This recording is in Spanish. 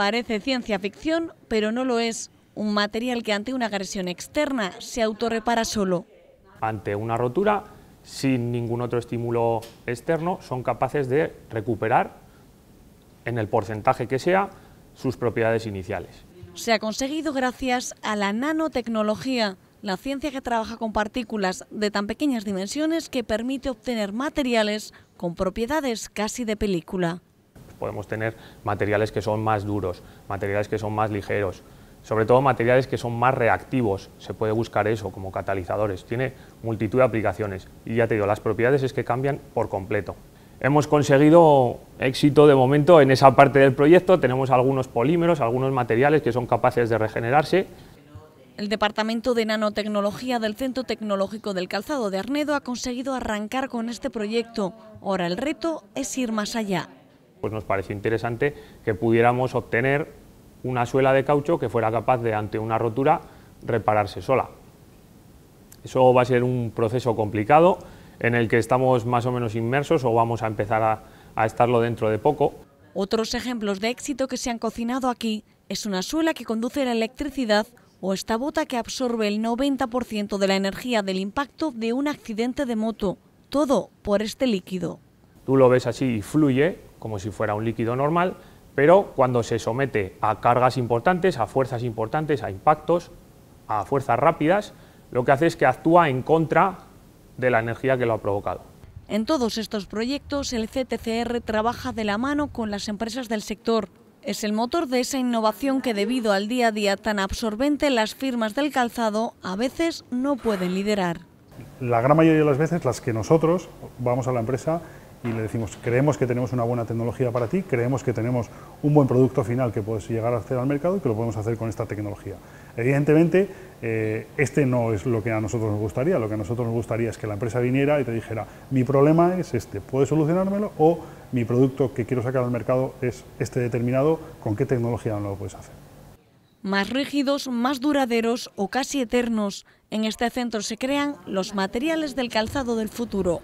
Parece ciencia ficción, pero no lo es. Un material que ante una agresión externa se autorrepara solo. Ante una rotura, sin ningún otro estímulo externo, son capaces de recuperar, en el porcentaje que sea, sus propiedades iniciales. Se ha conseguido gracias a la nanotecnología, la ciencia que trabaja con partículas de tan pequeñas dimensiones que permite obtener materiales con propiedades casi de película podemos tener materiales que son más duros, materiales que son más ligeros, sobre todo materiales que son más reactivos, se puede buscar eso como catalizadores, tiene multitud de aplicaciones y ya te digo, las propiedades es que cambian por completo. Hemos conseguido éxito de momento en esa parte del proyecto, tenemos algunos polímeros, algunos materiales que son capaces de regenerarse, el Departamento de Nanotecnología del Centro Tecnológico del Calzado de Arnedo ha conseguido arrancar con este proyecto. Ahora el reto es ir más allá pues nos pareció interesante que pudiéramos obtener una suela de caucho que fuera capaz de, ante una rotura, repararse sola. Eso va a ser un proceso complicado en el que estamos más o menos inmersos o vamos a empezar a, estarlo dentro de poco. Otros ejemplos de éxito que se han cocinado aquí es una suela que conduce la electricidad o esta bota que absorbe el 90% de la energía del impacto de un accidente de moto. Todo por este líquido. Tú lo ves así y fluye como si fuera un líquido normal, pero cuando se somete a cargas importantes, a fuerzas importantes, a impactos, a fuerzas rápidas, lo que hace es que actúa en contra de la energía que lo ha provocado. En todos estos proyectos, el CTCR trabaja de la mano con las empresas del sector. Es el motor de esa innovación que debido al día a día tan absorbente, las firmas del calzado a veces no pueden liderar. La gran mayoría de las veces, las que nosotros vamos a la empresa, y le decimos, creemos que tenemos una buena tecnología para ti, creemos que tenemos un buen producto final que puedes llegar a hacer al mercado y que lo podemos hacer con esta tecnología. Evidentemente, eh, este no es lo que a nosotros nos gustaría, lo que a nosotros nos gustaría es que la empresa viniera y te dijera, mi problema es este, ¿puedes solucionármelo? O mi producto que quiero sacar al mercado es este determinado, ¿con qué tecnología no lo puedes hacer? Más rígidos, más duraderos o casi eternos, en este centro se crean los materiales del calzado del futuro.